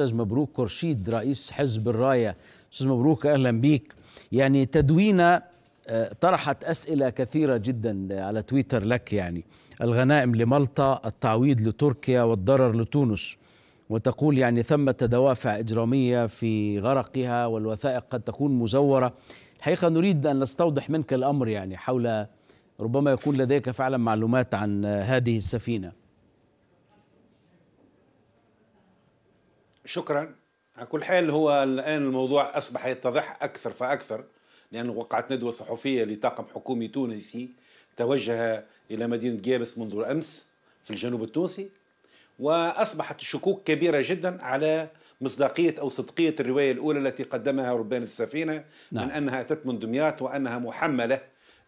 استاذ مبروك كرشيد رئيس حزب الرايه استاذ مبروك اهلا بيك يعني تدوينه آه، طرحت اسئله كثيره جدا على تويتر لك يعني الغنائم لمالطا التعويض لتركيا والضرر لتونس وتقول يعني ثمة دوافع إجرامية في غرقها والوثائق قد تكون مزورة الحقيقة نريد أن نستوضح منك الأمر يعني حول ربما يكون لديك فعلا معلومات عن آه، هذه السفينة شكرا على كل حال هو الآن الموضوع أصبح يتضح أكثر فأكثر لأن وقعت ندوة صحفية لطاقم حكومي تونسي توجه إلى مدينة جابس منذ الأمس في الجنوب التونسي وأصبحت الشكوك كبيرة جدا على مصداقية أو صدقية الرواية الأولى التي قدمها ربان السفينة نعم. من أنها أتت من دمياط وأنها محملة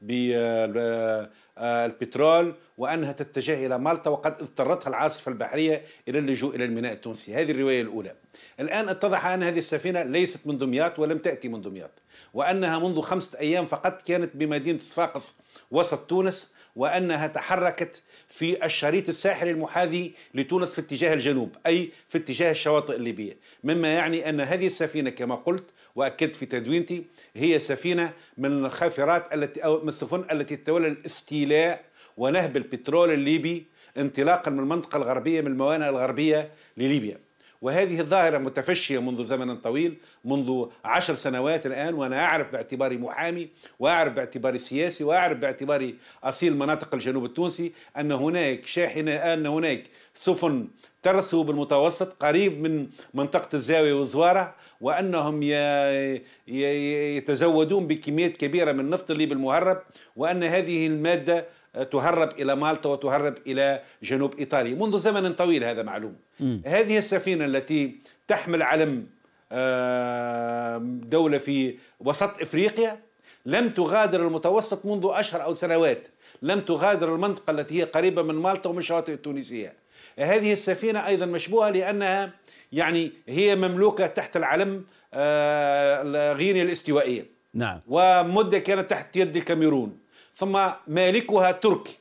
بالبترول آه، وأنها تتجه إلى مالطا وقد اضطرتها العاصفة البحرية إلى اللجوء إلى الميناء التونسي هذه الرواية الأولى الآن اتضح أن هذه السفينة ليست من دمياط ولم تأتي من دمياط وأنها منذ خمسة أيام فقط كانت بمدينة صفاقس وسط تونس وأنها تحركت في الشريط الساحلي المحاذي لتونس في اتجاه الجنوب أي في اتجاه الشواطئ الليبية مما يعني أن هذه السفينة كما قلت وأكدت في تدوينتي هي سفينة من الخافرات التي أو من السفن التي تتولى الاستيلاء ونهب البترول الليبي انطلاقا من المنطقة الغربية من الموانئ الغربية لليبيا وهذه الظاهرة متفشية منذ زمن طويل منذ عشر سنوات الآن وأنا أعرف باعتباري محامي وأعرف باعتباري سياسي وأعرف باعتباري أصيل مناطق الجنوب التونسي أن هناك شاحنة أن هناك سفن ترسو بالمتوسط قريب من منطقة الزاوية والزوارة وأنهم يتزودون بكميات كبيرة من نفط الليب المهرب وأن هذه المادة تهرب إلى مالطا وتهرب إلى جنوب إيطاليا منذ زمن طويل هذا معلوم م. هذه السفينة التي تحمل علم آه، دولة في وسط إفريقيا لم تغادر المتوسط منذ أشهر أو سنوات لم تغادر المنطقة التي هي قريبة من مالطا ومن شواطئ التونسية هذه السفينة أيضا مشبوهة لأنها يعني هي مملوكة تحت العلم آه، غينيا الاستوائية نعم ومدة كانت تحت يد الكاميرون ثم مالكها تركي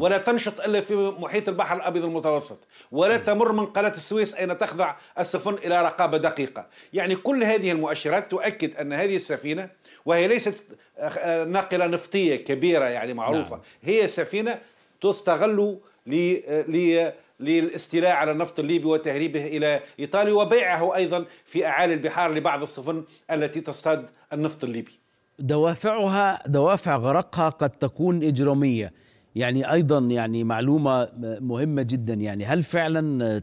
ولا تنشط الا في محيط البحر الابيض المتوسط ولا تمر من قناه السويس اين تخضع السفن الى رقابه دقيقه يعني كل هذه المؤشرات تؤكد ان هذه السفينه وهي ليست آه، ناقله نفطيه كبيره يعني معروفه نعم. هي سفينه تستغل آه، للاستيلاء على النفط الليبي وتهريبه الى ايطاليا وبيعه ايضا في اعالي البحار لبعض السفن التي تصطاد النفط الليبي دوافعها دوافع غرقها قد تكون إجرامية يعني أيضا يعني معلومة مهمة جدا يعني هل فعلا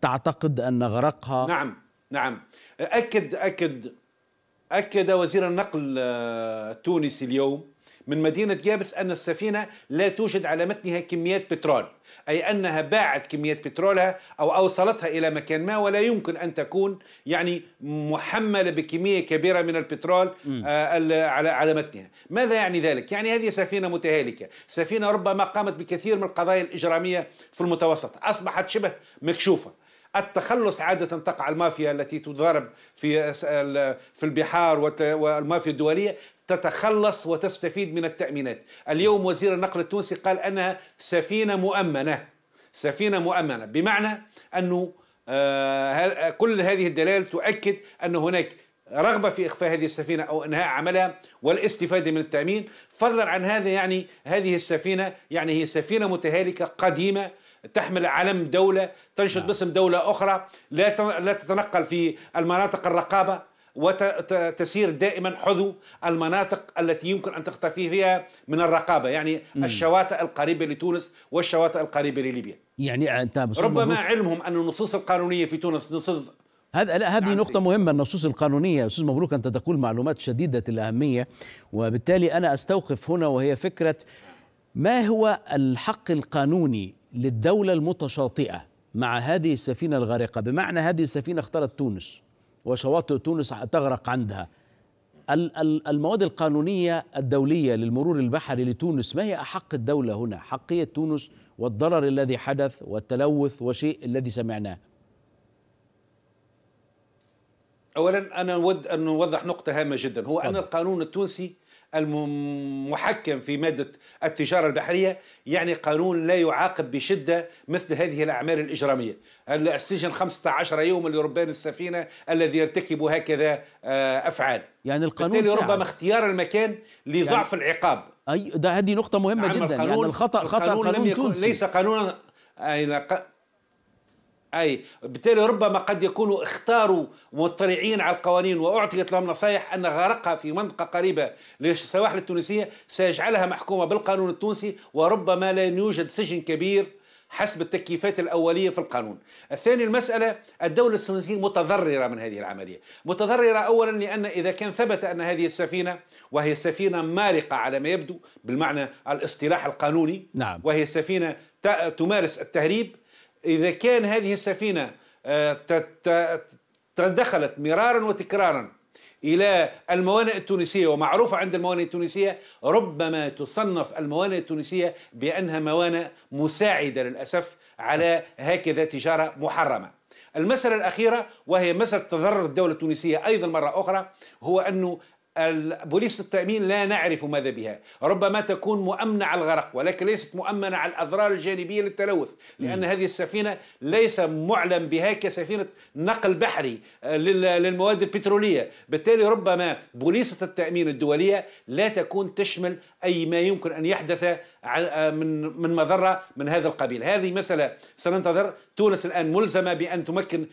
تعتقد أن غرقها نعم نعم أكد أكد أكد وزير النقل آه، التونسي اليوم من مدينة جابس أن السفينة لا توجد على متنها كميات بترول أي أنها باعت كميات بترولها أو أوصلتها إلى مكان ما ولا يمكن أن تكون يعني محملة بكمية كبيرة من البترول آه على على متنها ماذا يعني ذلك؟ يعني هذه سفينة متهالكة سفينة ربما قامت بكثير من القضايا الإجرامية في المتوسط أصبحت شبه مكشوفة التخلص عادة تقع المافيا التي تضارب في في البحار والمافيا الدولية تتخلص وتستفيد من التأمينات اليوم وزير النقل التونسي قال أنها سفينة مؤمنة سفينة مؤمنة بمعنى أنه آه، كل هذه الدلائل تؤكد أن هناك رغبة في إخفاء هذه السفينة أو إنهاء عملها والاستفادة من التأمين فضلا عن هذا يعني هذه السفينة يعني هي سفينة متهالكة قديمة تحمل علم دولة تنشط نعم. باسم دولة أخرى لا لا تتنقل في المناطق الرقابة وتسير دائما حذو المناطق التي يمكن ان تختفي فيها من الرقابه يعني م. الشواطئ القريبه لتونس والشواطئ القريبه لليبيا يعني انت ربما علمهم ان النصوص القانونيه في تونس نصوص هذا لا هذه نعم، نقطة مهمة النصوص القانونية أستاذ مبروك أنت تقول معلومات شديدة الأهمية وبالتالي أنا أستوقف هنا وهي فكرة ما هو الحق القانوني للدولة المتشاطئة مع هذه السفينة الغارقة بمعنى هذه السفينة اختارت تونس وشواطئ تونس تغرق عندها المواد القانونية الدولية للمرور البحري لتونس ما هي أحق الدولة هنا حقية تونس والضرر الذي حدث والتلوث وشيء الذي سمعناه أولا أنا أود أن أوضح نقطة هامة جدا هو أن القانون التونسي المحكم في مادة التجارة البحرية يعني قانون لا يعاقب بشدة مثل هذه الأعمال الإجرامية السجن 15 يوما لربان السفينة الذي يرتكب هكذا آه، أفعال يعني القانون بالتالي ربما اختيار المكان لضعف يعني العقاب أي ده هذه نقطة مهمة نعم، جدا يعني القانون يعني الخطأ خطأ قانون لم يكن ليس قانونا يعني أي بالتالي ربما قد يكونوا اختاروا مطلعين على القوانين وأعطيت لهم نصائح أن غرقها في منطقة قريبة للسواحل التونسية سيجعلها محكومة بالقانون التونسي وربما لا يوجد سجن كبير حسب التكييفات الأولية في القانون الثاني المسألة الدولة السنسية متضررة من هذه العملية متضررة أولا لأن إذا كان ثبت أن هذه السفينة وهي سفينة مارقة على ما يبدو بالمعنى الاصطلاح القانوني نعم. وهي سفينة تمارس التهريب إذا كان هذه السفينة آه، تدخلت مرارا وتكرارا إلى الموانئ التونسية ومعروفة عند الموانئ التونسية ربما تصنف الموانئ التونسية بأنها موانئ مساعدة للأسف على هكذا تجارة محرمة المسألة الأخيرة وهي مسألة تضرر الدولة التونسية أيضا مرة أخرى هو أنه بوليصة التأمين لا نعرف ماذا بها ربما تكون مؤمنة على الغرق ولكن ليست مؤمنة على الأضرار الجانبية للتلوث لأن هذه السفينة ليس معلم بها كسفينة نقل بحري آه، للمواد البترولية بالتالي ربما بوليصة التأمين الدولية لا تكون تشمل أي ما يمكن أن يحدث آه، من من مضره من هذا القبيل هذه مساله سننتظر تونس الان ملزمه بان تمكن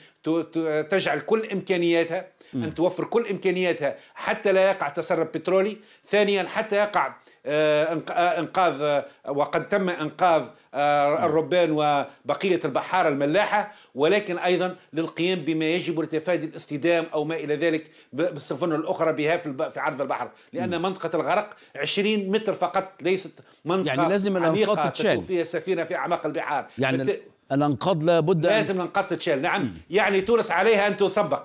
تجعل كل امكانياتها ان توفر كل امكانياتها حتى لا يقع تسرب بترولي ثانيا حتى يقع آه، آه، انقاذ آه، وقد تم انقاذ نعم. الربان وبقيه البحاره الملاحه ولكن ايضا للقيام بما يجب لتفادي الاصطدام او ما الى ذلك بالسفن الاخرى بها في في عرض البحر لان نعم. منطقه الغرق 20 متر فقط ليست منطقه يعني لازم الانقاض تتشال فيها سفينه في اعماق البحار يعني بت... الانقاض لابد لازم الانقاض تتشال نعم م. يعني تونس عليها ان تسبق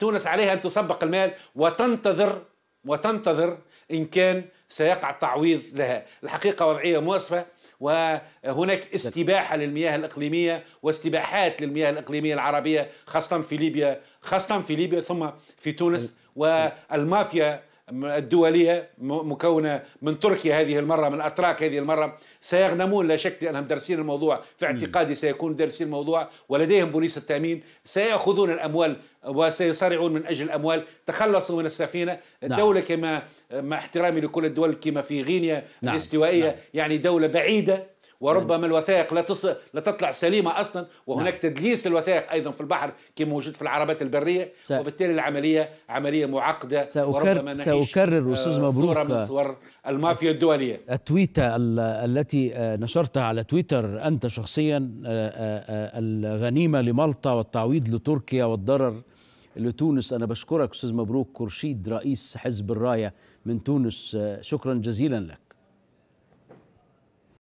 تونس عليها ان تسبق المال وتنتظر وتنتظر إن كان سيقع تعويض لها الحقيقة وضعية مؤسفة وهناك استباحة للمياه الإقليمية واستباحات للمياه الإقليمية العربية خاصة في ليبيا خاصة في ليبيا ثم في تونس والمافيا الدولية مكونة من تركيا هذه المرة من أتراك هذه المرة سيغنمون لا شك لأنهم دارسين الموضوع في اعتقادي سيكون دارسين الموضوع ولديهم بوليس التأمين سيأخذون الأموال وسيصارعون من أجل الأموال تخلصوا من السفينة نعم. كما مع احترامي لكل الدول كما في غينيا نعم. الاستوائية نعم. يعني دولة بعيدة وربما نعم. الوثائق لا, تص... لا تطلع سليمة أصلا وهناك نعم. تدليس للوثائق أيضا في البحر كما موجود في العربات البرية س... وبالتالي العملية عملية معقدة سأكرر سأكرر أستاذ مبروك آه، صورة من صور المافيا الدولية التويتة التي آه، نشرتها على تويتر أنت شخصيا آه، الغنيمة لمالطا والتعويض لتركيا والضرر لتونس أنا بشكرك أستاذ مبروك كرشيد رئيس حزب الراية من تونس شكرا جزيلا لك